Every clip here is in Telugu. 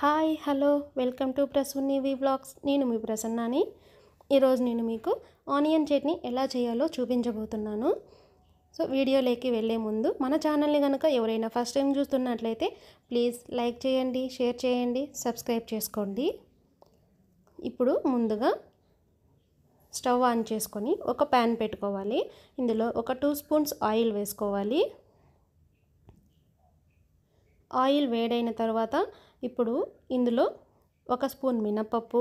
హాయ్ హలో వెల్కమ్ టు ప్రసూన్ని వి బ్లాగ్స్ నేను మీ ప్రసన్నాని ఈరోజు నేను మీకు ఆనియన్ చట్నీ ఎలా చేయాలో చూపించబోతున్నాను సో వీడియోలోకి వెళ్ళే ముందు మన ఛానల్ని కనుక ఎవరైనా ఫస్ట్ టైం చూస్తున్నట్లయితే ప్లీజ్ లైక్ చేయండి షేర్ చేయండి సబ్స్క్రైబ్ చేసుకోండి ఇప్పుడు ముందుగా స్టవ్ ఆన్ చేసుకొని ఒక ప్యాన్ పెట్టుకోవాలి ఇందులో ఒక టూ స్పూన్స్ ఆయిల్ వేసుకోవాలి ఆయిల్ వేడైన తర్వాత ఇప్పుడు ఇందులో ఒక స్పూన్ మినపప్పు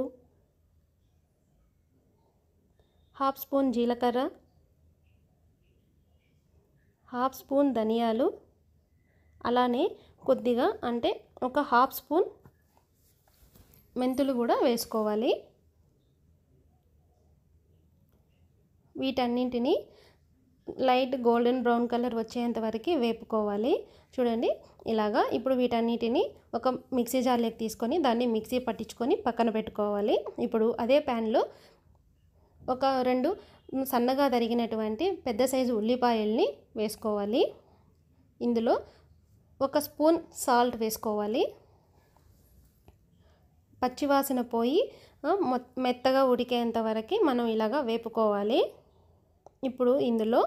హాఫ్ స్పూన్ జీలకర్ర హాఫ్ స్పూన్ ధనియాలు అలానే కొద్దిగా అంటే ఒక హాఫ్ స్పూన్ మెంతులు కూడా వేసుకోవాలి వీటన్నింటినీ లైట్ గోల్డెన్ బ్రౌన్ కలర్ వచ్చేంత వరకు వేపుకోవాలి చూడండి ఇలాగా ఇప్పుడు వీటన్నిటిని ఒక మిక్సీ జార్లోకి తీసుకొని దాన్ని మిక్సీ పట్టించుకొని పక్కన పెట్టుకోవాలి ఇప్పుడు అదే ప్యాన్లో ఒక రెండు సన్నగా తరిగినటువంటి పెద్ద సైజు ఉల్లిపాయల్ని వేసుకోవాలి ఇందులో ఒక స్పూన్ సాల్ట్ వేసుకోవాలి పచ్చివాసన పోయి మెత్తగా ఉడికేంత వరకు మనం ఇలాగా వేపుకోవాలి ఇప్పుడు ఇందులో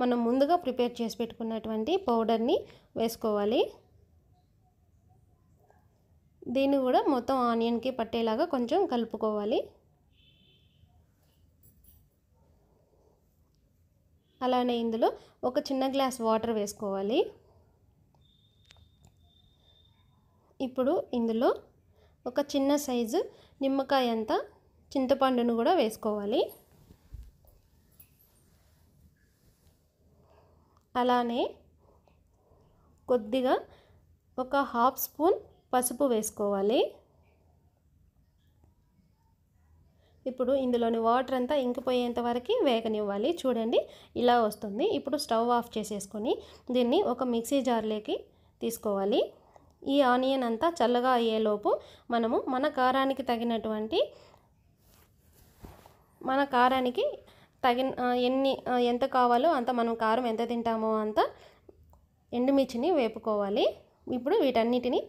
మనం ముందుగా ప్రిపేర్ చేసి పెట్టుకున్నటువంటి పౌడర్ని వేసుకోవాలి దీన్ని కూడా మొత్తం ఆనియన్కి పట్టేలాగా కొంచెం కలుపుకోవాలి అలానే ఇందులో ఒక చిన్న గ్లాస్ వాటర్ వేసుకోవాలి ఇప్పుడు ఇందులో ఒక చిన్న సైజు నిమ్మకాయ అంతా చింతపండును కూడా వేసుకోవాలి అలానే కొద్దిగా ఒక హాఫ్ స్పూన్ పసుపు వేసుకోవాలి ఇప్పుడు ఇందులోని వాటర్ అంతా ఇంకిపోయేంత వరకు వేగనివ్వాలి చూడండి ఇలా వస్తుంది ఇప్పుడు స్టవ్ ఆఫ్ చేసేసుకొని దీన్ని ఒక మిక్సీ జార్లోకి తీసుకోవాలి ఈ ఆనియన్ అంతా చల్లగా అయ్యేలోపు మనము మన కారానికి తగినటువంటి మన కారానికి తగిన ఎన్ని ఎంత కావాలో అంత మనం కారం ఎంత తింటామో అంత ఎండుమిర్చిని వేపుకోవాలి ఇప్పుడు వీటన్నిటిని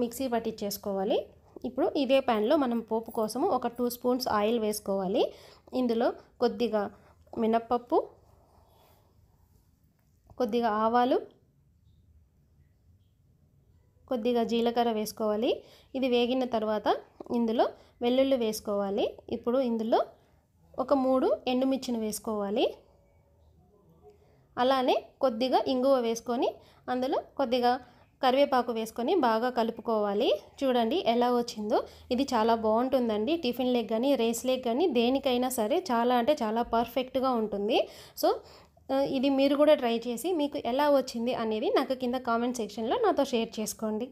మిక్సీ పట్టించేసుకోవాలి ఇప్పుడు ఇదే ప్యాన్లో మనం పోపు కోసము ఒక టూ స్పూన్స్ ఆయిల్ వేసుకోవాలి ఇందులో కొద్దిగా మినప్పప్పు కొద్దిగా ఆవాలు కొద్దిగా జీలకర్ర వేసుకోవాలి ఇది వేగిన తర్వాత ఇందులో వెల్లుల్లి వేసుకోవాలి ఇప్పుడు ఇందులో ఒక మూడు ఎండుమిర్చిని వేసుకోవాలి అలానే కొద్దిగా ఇంగువ వేసుకొని అందులో కొద్దిగా కరివేపాకు వేసుకొని బాగా కలుపుకోవాలి చూడండి ఎలా వచ్చిందో ఇది చాలా బాగుంటుందండి టిఫిన్ లెగ్ కానీ రైస్ లెగ్ కానీ దేనికైనా సరే చాలా అంటే చాలా పర్ఫెక్ట్గా ఉంటుంది సో ఇది మీరు కూడా ట్రై చేసి మీకు ఎలా వచ్చింది అనేది నాకు కింద కామెంట్ సెక్షన్లో నాతో షేర్ చేసుకోండి